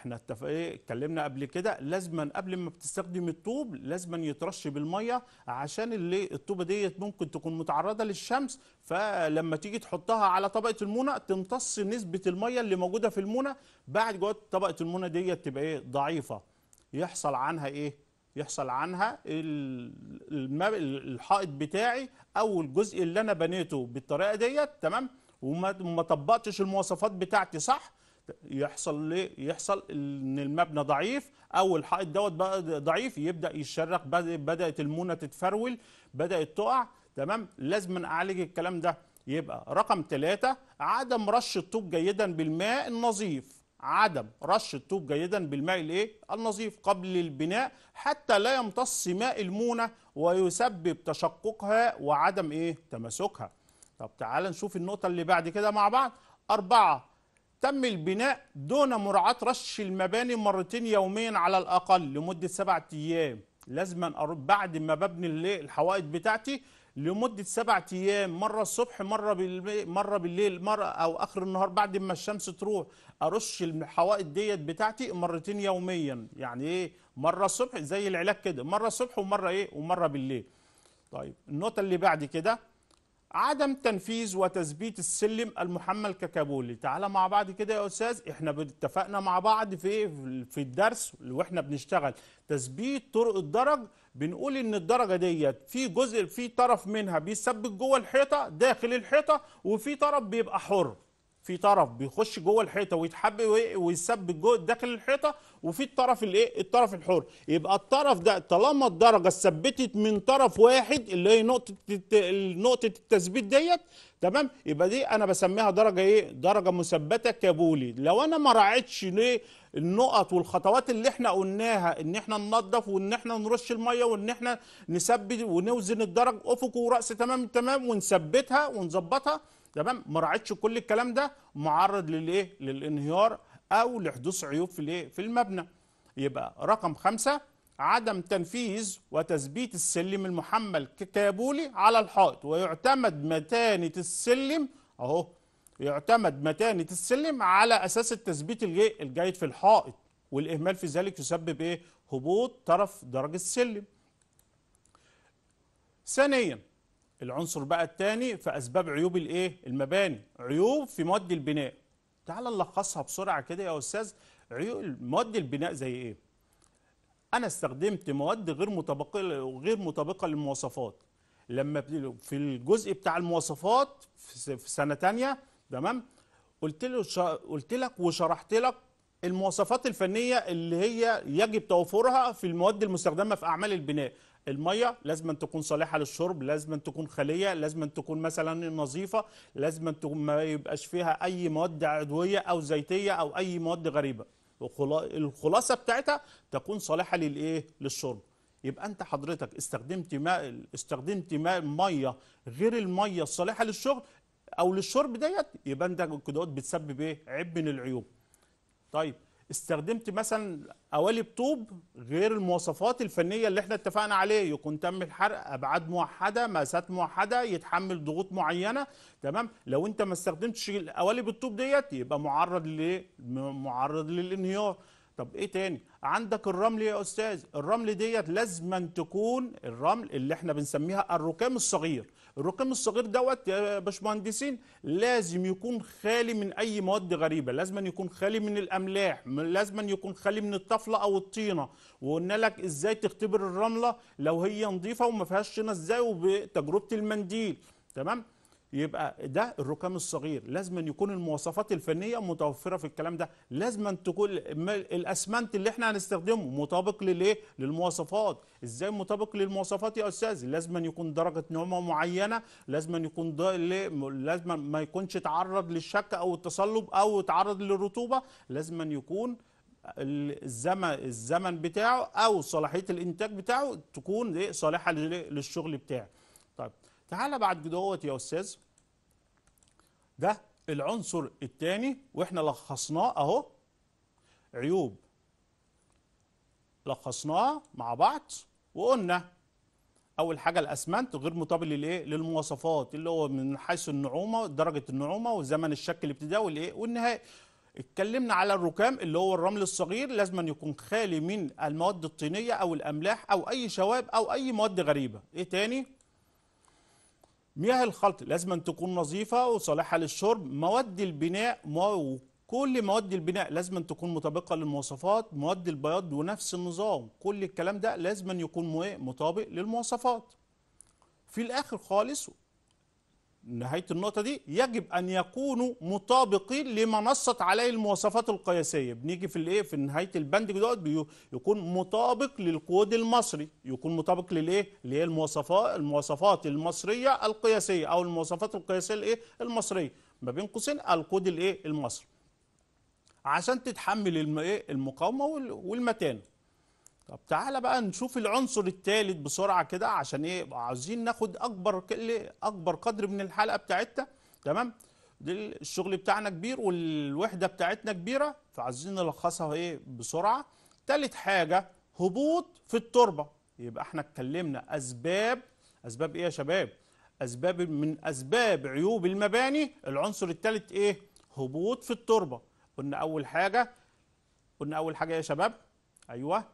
احنا اتفقنا ايه، اتكلمنا قبل كده لازما قبل ما بتستخدم الطوب لازما يترش بالميه عشان اللي الطوبه ديت ممكن تكون متعرضه للشمس فلما تيجي تحطها على طبقه المونه تمتص نسبه الميه اللي موجوده في المونه بعد جوه طبقه المونه ديت تبقى ايه ضعيفه يحصل عنها ايه يحصل عنها الحائط بتاعي او الجزء اللي انا بنيته بالطريقه ديت تمام وما طبقتش المواصفات بتاعتي صح يحصل يحصل ان المبنى ضعيف او الحائط دوت بقى ضعيف يبدا يتشرخ بدات المونه تتفرول بدات تقع تمام لازم اعالج الكلام ده يبقى رقم ثلاثة عدم رش الطوب جيدا بالماء النظيف عدم رش الطوب جيدا بالماء الايه النظيف قبل البناء حتى لا يمتص ماء المونه ويسبب تشققها وعدم ايه تماسكها طب تعال نشوف النقطه اللي بعد كده مع بعض أربعة تم البناء دون مراعاة رش المباني مرتين يوميا على الأقل لمدة سبعة أيام لازم بعد ما ببني الحوائط بتاعتي لمدة سبعة أيام مرة الصبح مرة بالليل مرة بالليل مرة أو آخر النهار بعد ما الشمس تروح أرش الحوائط ديت بتاعتي مرتين يوميا يعني إيه مرة الصبح زي العلاج كده مرة الصبح ومرة إيه ومرة بالليل طيب النقطة اللي بعد كده عدم تنفيذ وتثبيت السلم المحمل ككابولي تعالى مع بعض كده يا استاذ احنا اتفقنا مع بعض في في الدرس واحنا بنشتغل تثبيت طرق الدرج بنقول ان الدرجه ديت في جزء في طرف منها بيثبت جوه الحيطه داخل الحيطه وفي طرف بيبقى حر في طرف بيخش جوه الحيطه ويتحب ويثبت جوه داخل الحيطه وفي الطرف الايه الطرف الحر يبقى الطرف ده طالما الدرجه اتثبتت من طرف واحد اللي هي نقطه نقطه التثبيت ديت تمام يبقى دي انا بسميها درجه ايه درجه مثبته كابولي لو انا ما راعيتش ليه النقط والخطوات اللي احنا قلناها ان احنا ننظف وان احنا نرش الميه وان احنا نثبت ونوزن الدرج افق وراس تمام تمام ونثبتها ونظبطها تمام ما راعتش كل الكلام ده معرض للايه للانهيار او لحدوث عيوب في الايه في المبنى يبقى رقم خمسة عدم تنفيذ وتثبيت السلم المحمل ككابولي على الحائط ويعتمد متانة السلم اهو يعتمد متانة السلم على أساس التثبيت الجيد في الحائط والإهمال في ذلك يسبب إيه؟ هبوط طرف درج السلم. ثانياً العنصر بقى الثاني في اسباب عيوب الايه المباني عيوب في مواد البناء تعال نلخصها بسرعه كده يا استاذ عيوب مواد البناء زي ايه انا استخدمت مواد غير مطابقه غير مطابقه للمواصفات لما في الجزء بتاع المواصفات في سنه ثانيه تمام قلت له قلت لك وشرحت لك المواصفات الفنيه اللي هي يجب توفرها في المواد المستخدمه في اعمال البناء الميه لازم أن تكون صالحه للشرب لازم أن تكون خاليه لازم أن تكون مثلا نظيفه لازم أن تكون ما يبقاش فيها اي مواد عضويه او زيتيه او اي مواد غريبه الخلاصه بتاعتها تكون صالحه للايه للشرب يبقى انت حضرتك استخدمت ماء استخدمت ماء ميه غير الميه الصالحه للشغل او للشرب ديت يبقى انت كده بتسبب ايه عيب من العيوب طيب استخدمت مثلا قوالب طوب غير المواصفات الفنيه اللي احنا اتفقنا عليه يكون تم الحرق ابعاد موحده مقاسات موحده يتحمل ضغوط معينه تمام لو انت ما استخدمتش قوالب الطوب ديت يبقى معرض ل معرض للانهيار طب ايه تاني عندك الرمل يا استاذ الرمل ديت لازما تكون الرمل اللي احنا بنسميها الركام الصغير الرقم الصغير دوت يا باشمهندسين لازم يكون خالي من اي مواد غريبه لازم أن يكون خالي من الاملاح لازم أن يكون خالي من الطفله او الطينه وقلنا لك ازاي تختبر الرمله لو هي نظيفه وما فيهاش طينه ازاي وبتجربه المنديل تمام يبقى ده الركام الصغير لازم أن يكون المواصفات الفنيه متوفره في الكلام ده لازم أن تكون الاسمنت اللي احنا هنستخدمه مطابق للايه للمواصفات ازاي مطابق للمواصفات يا استاذ لازم أن يكون درجه نعومه معينه لازم أن يكون لازم ما يكونش تعرض للشك او التصلب او تعرض للرطوبه لازم أن يكون الزمن الزمن بتاعه او صلاحيه الانتاج بتاعه تكون إيه؟ صالحه للشغل بتاعه تعال بعد دوت يا استاذ ده العنصر الثاني واحنا لخصناه اهو عيوب لخصناها مع بعض وقلنا اول حاجه الاسمنت غير مطابق للايه للمواصفات اللي هو من حيث النعومه درجه النعومه وزمن الشكل الابتدائي والايه والنهائي اتكلمنا على الركام اللي هو الرمل الصغير لازم أن يكون خالي من المواد الطينيه او الاملاح او اي شوائب او اي مواد غريبه ايه تاني مياه الخلط لازم أن تكون نظيفة وصالحة للشرب مواد البناء كل مواد البناء لازم أن تكون مطابقة للمواصفات مواد البياض ونفس النظام كل الكلام ده لازم أن يكون مطابق للمواصفات في الآخر خالص نهاية النقطة دي يجب أن يكونوا مطابقين لما نصت عليه المواصفات القياسية بنيجي في الإيه في نهاية البند دوت يكون مطابق للكود المصري يكون مطابق للإيه اللي هي المواصفات المواصفات المصرية القياسية أو المواصفات القياسية الإيه المصرية ما بين قوسين الكود الإيه المصري عشان تتحمل الإيه المقاومة والمتانة طب تعالى بقى نشوف العنصر الثالث بسرعه كده عشان ايه عاوزين ناخد اكبر اكبر قدر من الحلقه بتاعتنا تمام الشغل بتاعنا كبير والوحده بتاعتنا كبيره فعايزين نلخصها ايه بسرعه ثالث حاجه هبوط في التربه يبقى احنا اتكلمنا اسباب اسباب ايه يا شباب اسباب من اسباب عيوب المباني العنصر الثالث ايه هبوط في التربه قلنا اول حاجه قلنا اول حاجه يا شباب ايوه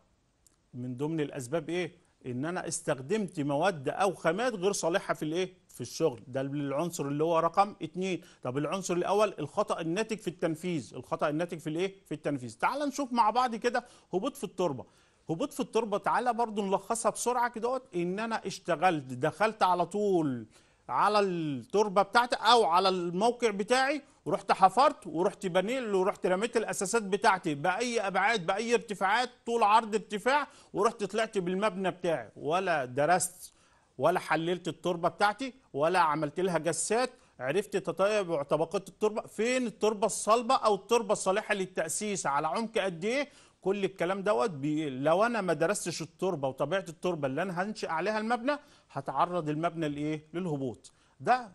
من ضمن الاسباب ايه ان انا استخدمت مواد او خامات غير صالحه في الايه في الشغل ده العنصر اللي هو رقم اتنين طب العنصر الاول الخطا الناتج في التنفيذ الخطا الناتج في الايه في التنفيذ تعال نشوف مع بعض كده هبوط في التربه هبوط في التربه تعالى برضو نلخصها بسرعه كده ان انا اشتغلت دخلت على طول على التربه بتاعتي او على الموقع بتاعي ورحت حفرت ورحت بنيل ورحت رميت الاساسات بتاعتي باي ابعاد باي ارتفاعات طول عرض ارتفاع ورحت طلعت بالمبنى بتاعي ولا درست ولا حللت التربه بتاعتي ولا عملت لها جسات عرفت تطيب طبقات التربه فين التربه الصلبه او التربه الصالحه للتاسيس على عمق قد ايه كل الكلام دوت بي... لو انا ما درستش التربه وطبيعه التربه اللي انا هنشئ عليها المبنى هتعرض المبنى لايه للهبوط ده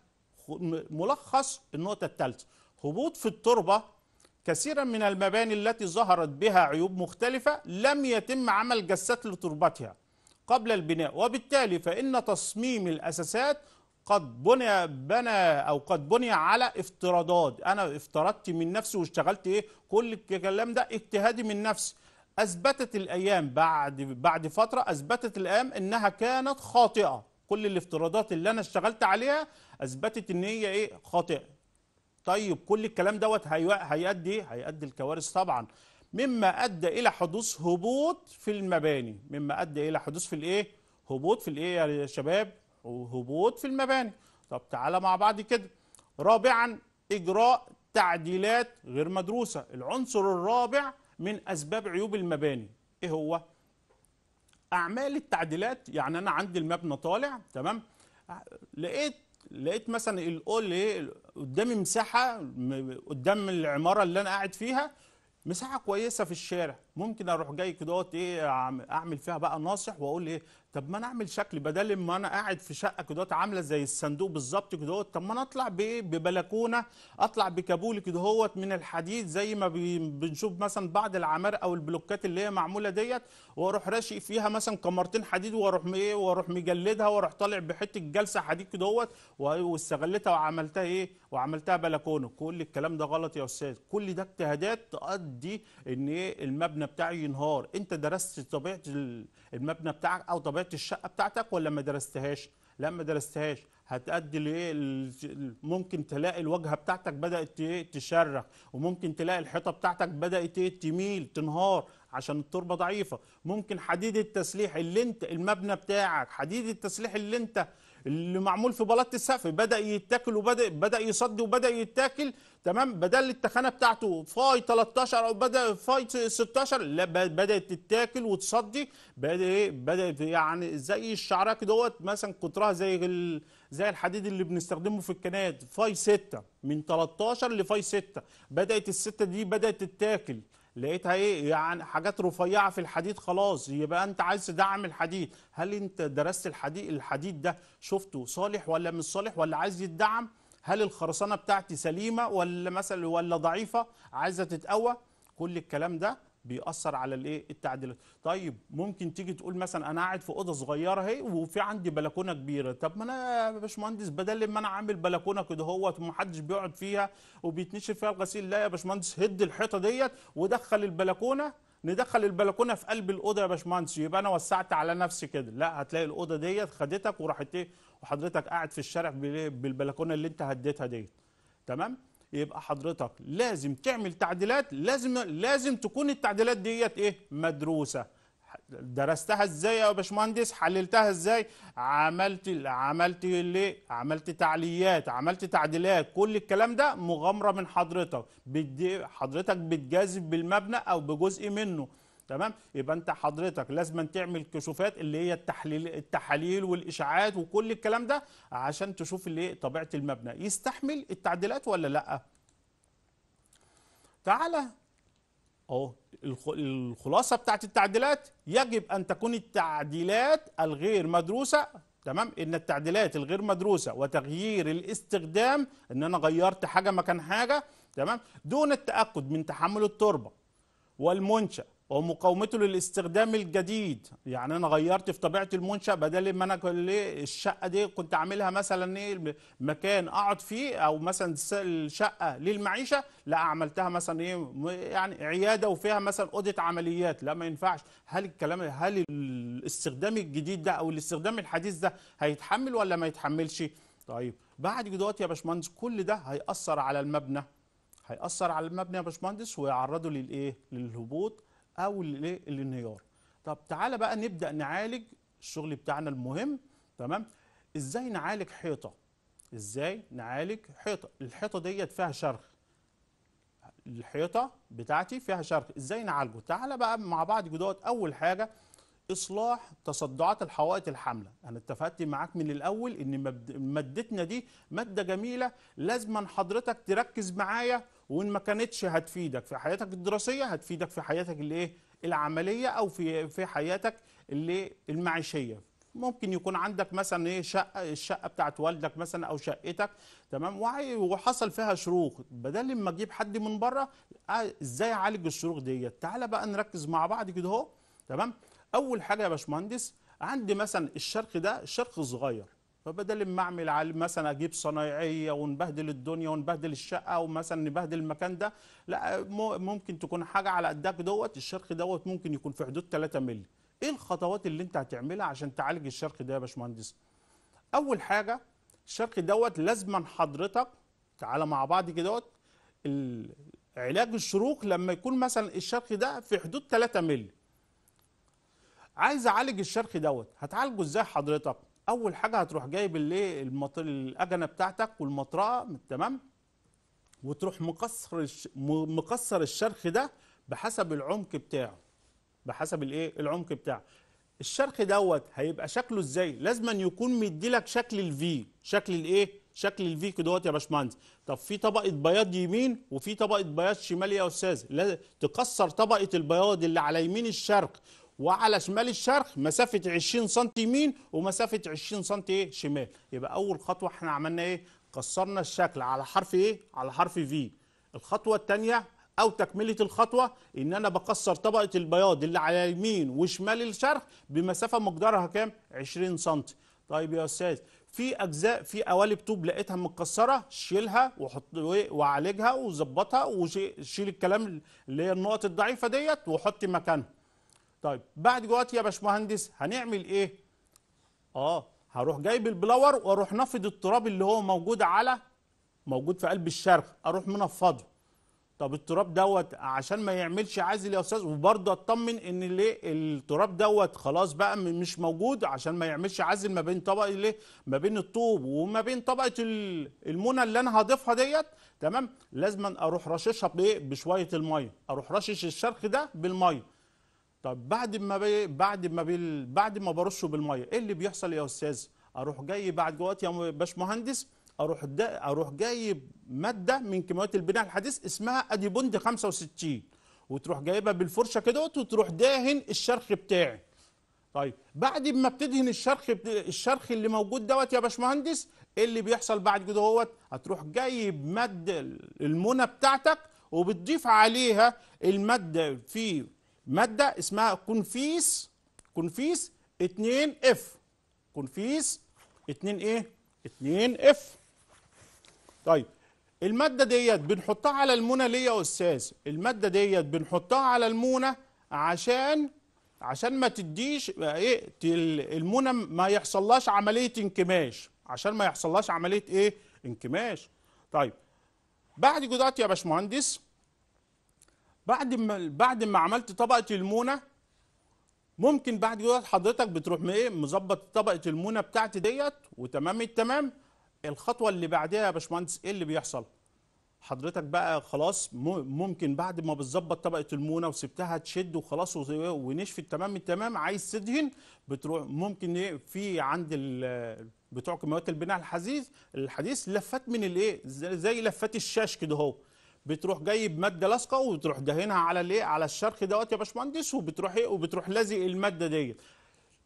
ملخص النقطه الثالثه هبوط في التربه كثيرا من المباني التي ظهرت بها عيوب مختلفه لم يتم عمل جسات لتربتها قبل البناء وبالتالي فان تصميم الاساسات قد بني بنى او قد بني على افتراضات انا افترضت من نفسي واشتغلت ايه كل الكلام ده اجتهادي من نفسي اثبتت الايام بعد بعد فتره اثبتت الايام انها كانت خاطئه كل الافتراضات اللي انا اشتغلت عليها اثبتت ان هي ايه خاطئه طيب كل الكلام دوت هيؤدي ايه هيؤدي الكوارث طبعا مما ادى الى حدوث هبوط في المباني مما ادى الى حدوث في الايه هبوط في الايه يا شباب وهبوط في المباني طب تعالى مع بعض كده رابعا إجراء تعديلات غير مدروسة العنصر الرابع من أسباب عيوب المباني إيه هو؟ أعمال التعديلات يعني أنا عندي المبنى طالع تمام لقيت لقيت مثلا الأول إيه قدامي مساحة قدام العمارة اللي أنا قاعد فيها مساحة كويسة في الشارع ممكن أروح جاي كده إيه أعمل فيها بقى ناصح وأقول إيه طب ما انا اعمل شكل بدل ما انا قاعد في شقه كدهوت عامله زي الصندوق بالظبط كدهوت طب ما انا اطلع ببلكونه اطلع بكابول كدهوت من الحديد زي ما بنشوف مثلا بعض العمار او البلوكات اللي هي معموله ديت واروح راشق فيها مثلا كمرتين حديد واروح ايه واروح مجلدها واروح طالع بحته جلسه حديد كدهوت واستغلتها وعملتها ايه وعملتها بلكونه كل الكلام ده غلط يا استاذ كل ده اجتهادات تؤدي ان ايه المبنى بتاعي ينهار انت درست طبيعه المبنى بتاعك او طبيعه الشقه بتاعتك ولا ما درستهاش لما درستهاش هتأدي لايه ممكن تلاقي الواجهه بتاعتك بدات تشرخ وممكن تلاقي الحيطه بتاعتك بدات إيه؟ تميل تنهار عشان التربه ضعيفه ممكن حديد التسليح اللي انت المبنى بتاعك حديد التسليح اللي انت اللي معمول في بلاط السقف بدا يتاكل وبدا بدا يصدي وبدا يتاكل تمام بدل التخانه بتاعته فاي 13 او بدا فاي 16 لا بدات تتاكل وتصدي ايه بدات يعني زي الشعره كدهوت مثلا قطرها زي زي الحديد اللي بنستخدمه في الكنات فاي 6 من 13 لفاي 6 بدات السته دي بدات تتاكل لقيتها ايه يعني حاجات رفيعه في الحديد خلاص يبقى انت عايز تدعم الحديد هل انت درست الحديد الحديد ده شفته صالح ولا مش صالح ولا عايز يدعم هل الخرسانه بتاعتي سليمه ولا مثلا ولا ضعيفه عايزه تتقوى كل الكلام ده بيأثر على الايه التعديلات طيب ممكن تيجي تقول مثلا انا قاعد في اوضه صغيره اهي وفي عندي بلكونه كبيره طب ما انا يا باشمهندس بدل ما انا عامل بلكونه كده هوت ومحدش بيقعد فيها وبيتنشف فيها الغسيل لا يا باشمهندس هد الحيطه ديت ودخل البلكونه ندخل البلكونه في قلب الاوضه يا باشمهندس يبقى انا وسعت على نفسي كده لا هتلاقي الاوضه ديت خدتك وراحت ايه وحضرتك قاعد في الشارع بالبلكونه اللي انت هديتها ديت تمام يبقى حضرتك لازم تعمل تعديلات لازم لازم تكون التعديلات ديت ايه مدروسه درستها ازاي يا باشمهندس حللتها ازاي عملت عملت ليه عملت تعليات عملت تعديلات كل الكلام ده مغامره من حضرتك حضرتك بتجازف بالمبنى او بجزء منه تمام يبقى انت حضرتك لازم أن تعمل كشوفات اللي هي التحليل التحاليل والاشاعات وكل الكلام ده عشان تشوف اللي طبيعه المبنى يستحمل التعديلات ولا لا تعالى اهو الخلاصه بتاعت التعديلات يجب ان تكون التعديلات الغير مدروسه تمام ان التعديلات الغير مدروسه وتغيير الاستخدام ان انا غيرت حاجه مكان حاجه تمام دون التاكد من تحمل التربه والمنشأ ومقاومته للاستخدام الجديد يعني انا غيرت في طبيعه المنشا بدل ما انا الشقه دي كنت عاملها مثلا ايه مكان اقعد فيه او مثلا الشقه للمعيشه لا عملتها مثلا ايه يعني عياده وفيها مثلا اوضه عمليات لا ما ينفعش هل الكلام هل الاستخدام الجديد ده او الاستخدام الحديث ده هيتحمل ولا ما يتحملش طيب بعد دلوقتي يا باشمهندس كل ده هيأثر على المبنى هيأثر على المبنى يا باشمهندس ويعرضه للايه للهبوط او للانهيار طب تعالى بقى نبدا نعالج الشغل بتاعنا المهم تمام ازاي نعالج حيطه ازاي نعالج حيطه الحيطه ديت فيها شرخ الحيطه بتاعتي فيها شرخ ازاي نعالجه تعالى بقى مع بعض جدوت اول حاجه اصلاح تصدعات الحوائط الحامله انا اتفقت معاك من الاول ان مادتنا دي ماده جميله لازما حضرتك تركز معايا وان ما كانتش هتفيدك في حياتك الدراسيه هتفيدك في حياتك الايه العمليه او في في حياتك اللي المعيشيه ممكن يكون عندك مثلا ايه شقه الشقه بتاعت والدك مثلا او شقتك تمام وحصل فيها شروخ بدل ما اجيب حد من بره آه، ازاي اعالج الشروخ ديت تعالى بقى نركز مع بعض كده اهو تمام اول حاجه يا باشمهندس عندي مثلا الشرخ ده الشرخ صغير فبدل ما اعمل على مثلا اجيب صنايعيه ونبهدل الدنيا ونبهدل الشقه ومثلا نبهدل المكان ده لا ممكن تكون حاجه على قدك دوت الشرخ دوت ممكن يكون في حدود 3 مللي ايه الخطوات اللي انت هتعملها عشان تعالج الشرخ ده يا باشمهندس اول حاجه الشرخ دوت لازما حضرتك تعالى مع بعض كده دوت علاج الشروخ لما يكون مثلا الشرخ ده في حدود 3 مللي عايز اعالج الشرخ دوت هتعالجه ازاي حضرتك اول حاجه هتروح جايب الايه المط... الاجنه بتاعتك والمطرقه تمام وتروح مكسر الش... مكسر الشرخ ده بحسب العمق بتاعه بحسب الايه العمق بتاعه الشرخ دوت هيبقى شكله ازاي لازم أن يكون مدي لك شكل الفي شكل الايه شكل الفي دوت يا باشمهندس طب في طبقه بياض يمين وفي طبقه بياض شمال يا استاذ لازم تكسر طبقه البياض اللي على يمين الشرق وعلى شمال الشرق مسافه 20 سم يمين ومسافه 20 سم ايه شمال يبقى اول خطوه احنا عملنا ايه كسرنا الشكل على حرف ايه على حرف في الخطوه الثانيه او تكمله الخطوه ان انا بكسر طبقه البياض اللي على يمين وشمال الشرق بمسافه مقدارها كام 20 سم طيب يا استاذ في اجزاء في قوالب طوب لقيتها متكسره شيلها وحط إيه؟ وعالجها وظبطها وشيل الكلام اللي هي النقط الضعيفه ديت وحط مكانها طيب بعد جوات يا باشمهندس هنعمل ايه اه هروح جايب البلور واروح نافض التراب اللي هو موجود على موجود في قلب الشرخ اروح منفضه طب التراب دوت عشان ما يعملش عازل يا استاذ وبرضه اطمن ان ليه التراب دوت خلاص بقى مش موجود عشان ما يعملش عازل ما بين طبقه ليه ما بين الطوب وما بين طبقه المونه اللي انا هضيفها ديت تمام لازم اروح رششها بايه بشويه الميه اروح رشش الشرخ ده بالميه طب بعد ما بي بعد ما بي بعد ما برشه بالميه ايه اللي بيحصل يا استاذ اروح جاي بعد جوات يا باشمهندس اروح دا اروح جايب ماده من كيماويات البناء الحديث اسمها اديبوند 65 وتروح جايبها بالفرشه كده وتروح داهن الشرخ بتاعي طيب بعد ما بتدهن الشرخ بت... الشرخ اللي موجود دوت يا باشمهندس ايه اللي بيحصل بعد كده هوت هتروح جايب ماده المنى بتاعتك وبتضيف عليها الماده في ماده اسمها كونفيس كونفيس 2 اف كونفيس 2 ايه 2 اف طيب الماده ديت بنحطها على المونه ليه يا استاذ الماده ديت بنحطها على المونه عشان عشان ما تديش ايه المونه ما يحصلهاش عمليه انكماش عشان ما يحصلهاش عمليه ايه انكماش طيب بعد جدات يا باشمهندس بعد ما بعد ما عملت طبقه المونه ممكن بعد كده حضرتك بتروح ايه مظبط طبقه المونه بتاعتي ديت وتمام التمام الخطوه اللي بعدها يا باشمهندس ايه اللي بيحصل حضرتك بقى خلاص ممكن بعد ما بتظبط طبقه المونه وسبتها تشد وخلاص ونشفت تمام التمام عايز تدهن بتروح ممكن ايه في عند بتوع كيماويات البناء الحديث الحديث لفات من الايه زي لفات الشاش كده اهو بتروح جايب ماده لاصقه وبتروح دهنها على الايه على الشرخ دوت يا باشمهندس وبتروح ايه وبتروح لازق الماده ديت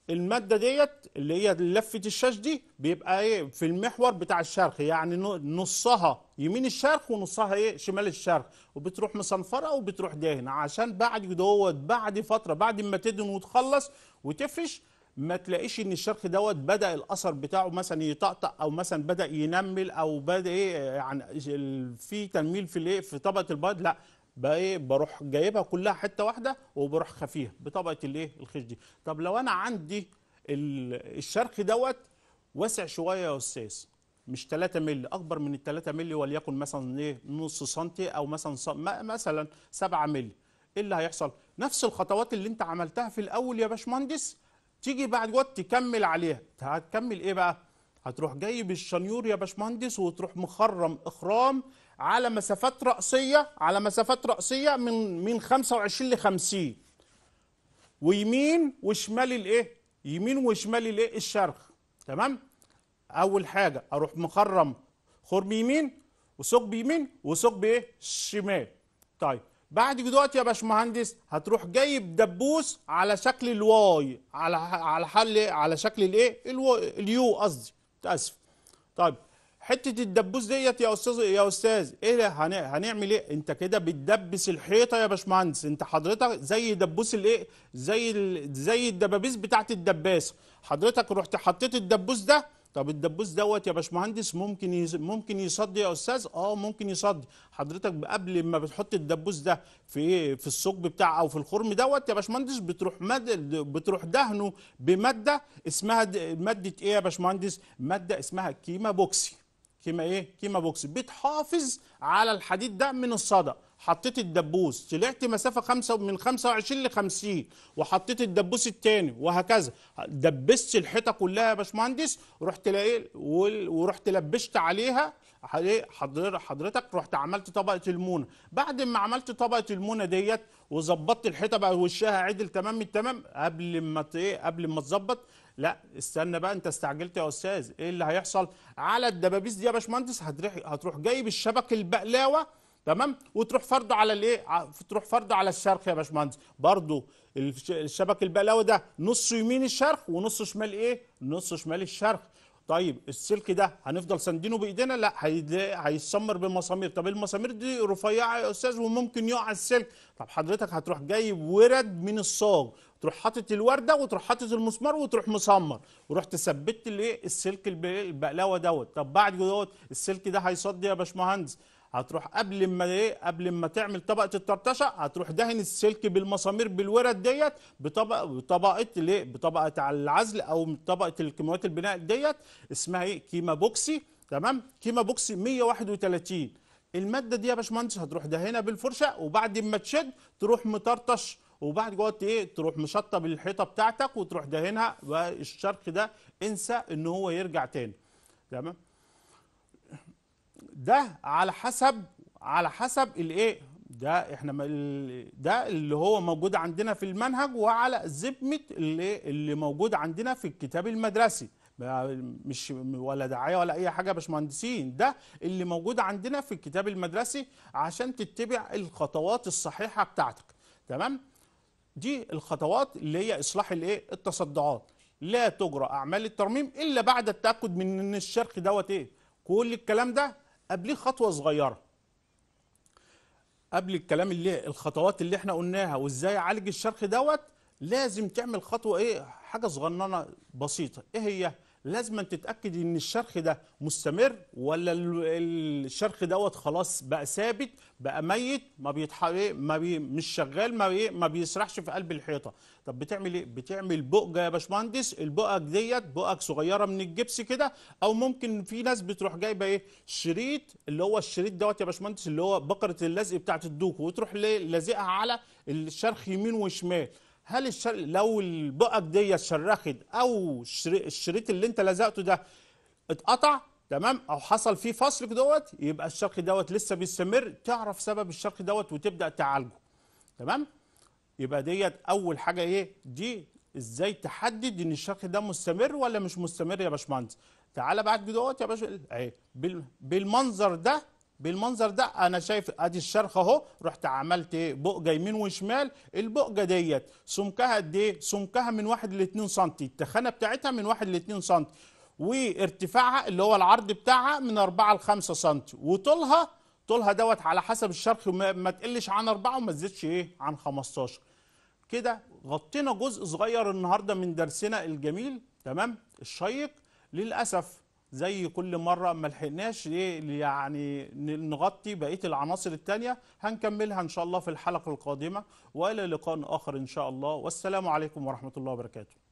الماده ديت اللي هي لفه الشاش دي بيبقى ايه في المحور بتاع الشرخ يعني نصها يمين الشرخ ونصها ايه شمال الشرخ وبتروح مصنفره وبتروح دهن عشان بعد دوت بعد فتره بعد ما تدهن وتخلص وتفرش ما تلاقيش ان الشرخ دوت بدا الاثر بتاعه مثلا يطقطق او مثلا بدا ينمل او بدا ايه يعني في تنميل في الايه في طبقه البيض لا ايه بروح جايبها كلها حته واحده وبروح خفيها بطبقه الايه الخيش دي طب لو انا عندي الشرخ دوت واسع شويه يا استاذ مش 3 مللي اكبر من ال 3 مللي وليكن مثلا ايه نص سنتي او مثلا مثلا 7 مللي ايه اللي هيحصل نفس الخطوات اللي انت عملتها في الاول يا باشمهندس تيجي بعد وقت تكمل عليها هتكمل ايه بقى هتروح جايب الشنيور يا باشمهندس وتروح مخرم اخرام على مسافات رأسية على مسافات رأسية من من 25 ل 50 ويمين وشمال الايه يمين وشمال الايه الشرخ تمام اول حاجة اروح مخرم خرم يمين وثقب يمين وثقب ايه شمال طيب بعد دلوقتي يا باشمهندس هتروح جايب دبوس على شكل الواي على على حل على شكل الايه اليو قصدي اسف طيب حته الدبوس ديت يا استاذ يا استاذ ايه هنعمل ايه انت كده بتدبس الحيطه يا باشمهندس انت حضرتك زي دبوس الايه زي ال... زي الدبابيس بتاعت الدباسه حضرتك رحت حطيت الدبوس ده طب الدبوس دوت يا باشمهندس ممكن ممكن يصدي يا استاذ اه ممكن يصدي حضرتك قبل ما بتحط الدبوس ده في في الثقب بتاع او في الخرم دوت يا باشمهندس بتروح مد... بتروح دهنه بماده اسمها د... ماده ايه يا باشمهندس ماده اسمها كيما بوكسي كيما ايه كيما بوكسي بتحافظ على الحديد ده من الصدأ حطيت الدبوس طلعت مسافه خمسة من 25 ل 50 وحطيت الدبوس الثاني وهكذا دبست الحيطه كلها يا باشمهندس ورحت لقيت إيه، ورحت لبشت عليها حضرتك رحت عملت طبقه المونه بعد ما عملت طبقه المونه ديت وظبطت الحيطه بقى وشها عدل تمام التمام قبل ما ايه قبل ما تظبط لا استنى بقى انت استعجلت يا استاذ ايه اللي هيحصل على الدبابيس دي يا باشمهندس هتروح جايب الشبك البقلاوه تمام وتروح فرضه على الايه تروح فرضه على الشرق يا باشمهندس برضه الشبك البقلاوي ده نص يمين الشرق ونص شمال ايه نص شمال الشرق طيب السلك ده هنفضل ساندينه بايدينا لا هيتسمر بمسامير طب المسامير دي رفيعه يا استاذ وممكن يقع السلك طب حضرتك هتروح جايب ورد من الصاج تروح حاطط الورده وتروح حاطط المسمار وتروح مسمر ورحت ثبت الايه السلك البقلاوه دوت طب بعد دوت السلك ده هيصدي يا باشمهندس هتروح قبل ما ايه قبل ما تعمل طبقه الطرطشه هتروح دهن السلك بالمسامير بالورد ديت بطبقه بطبقه ليه بطبقه على العزل او طبقه الكيماويات البناء ديت اسمها ايه كيما بوكسي تمام كيما بوكسي 131 الماده دي يا باشمهندس هتروح دهنها بالفرشه وبعد ما تشد تروح مطرطش وبعد جوه ايه تروح مشطب الحيطه بتاعتك وتروح دهنها والشرق ده انسى ان هو يرجع تاني تمام ده على حسب على حسب الايه ده احنا ده اللي هو موجود عندنا في المنهج وعلى زبمه اللي اللي موجود عندنا في الكتاب المدرسي مش ولا دعايه ولا اي حاجه يا باشمهندسين ده اللي موجود عندنا في الكتاب المدرسي عشان تتبع الخطوات الصحيحه بتاعتك تمام دي الخطوات اللي هي اصلاح الايه التصدعات لا تجرى اعمال الترميم الا بعد التاكد من ان الشرخ دوت ايه كل الكلام ده قبليه خطوه صغيره قبل الكلام اللي الخطوات اللي احنا قلناها وازاي اعالج الشرخ دوت لازم تعمل خطوه ايه حاجه صغننه بسيطه ايه هي لازم تتاكد ان الشرخ ده مستمر ولا الشرخ دوت خلاص بقى ثابت بقى ميت ما بيتحرق ما بي مش شغال ما بي ما بيسرحش في قلب الحيطه طب بتعمل ايه بتعمل بؤجه يا باشمهندس البؤج ديت بؤج صغيره من الجبس كده او ممكن في ناس بتروح جايبه ايه شريط اللي هو الشريط دوت يا باشمهندس اللي هو بقره اللزق بتاعه الدوك وتروح لازقها على الشرخ يمين وشمال هل الشر... لو البقك دي اتشرخت او الشريط اللي انت لزقته ده اتقطع تمام او حصل فيه فصل دوت يبقى الشرخ دوت لسه بيستمر تعرف سبب الشرخ دوت وتبدا تعالجه تمام يبقى ديت اول حاجه ايه دي ازاي تحدد ان الشرخ ده مستمر ولا مش مستمر يا باشمهندس تعالى بعد دوت يا باشا اهي بالمنظر ده بالمنظر ده انا شايف ادي الشرخ اهو رحت عملت بقجه يمين وشمال البقجه ديت سمكها قد ايه سمكها من 1 ل 2 سم التخانه بتاعتها من 1 ل 2 سم وارتفاعها اللي هو العرض بتاعها من 4 ل 5 سم وطولها طولها دوت على حسب الشرخ ما تقلش عن 4 وما تزيدش ايه عن 15 كده غطينا جزء صغير النهارده من درسنا الجميل تمام الشيق للاسف زي كل مرة ما لحقناش يعني نغطي بقية العناصر التانية هنكملها إن شاء الله في الحلقة القادمة وإلى لقاء آخر إن شاء الله والسلام عليكم ورحمة الله وبركاته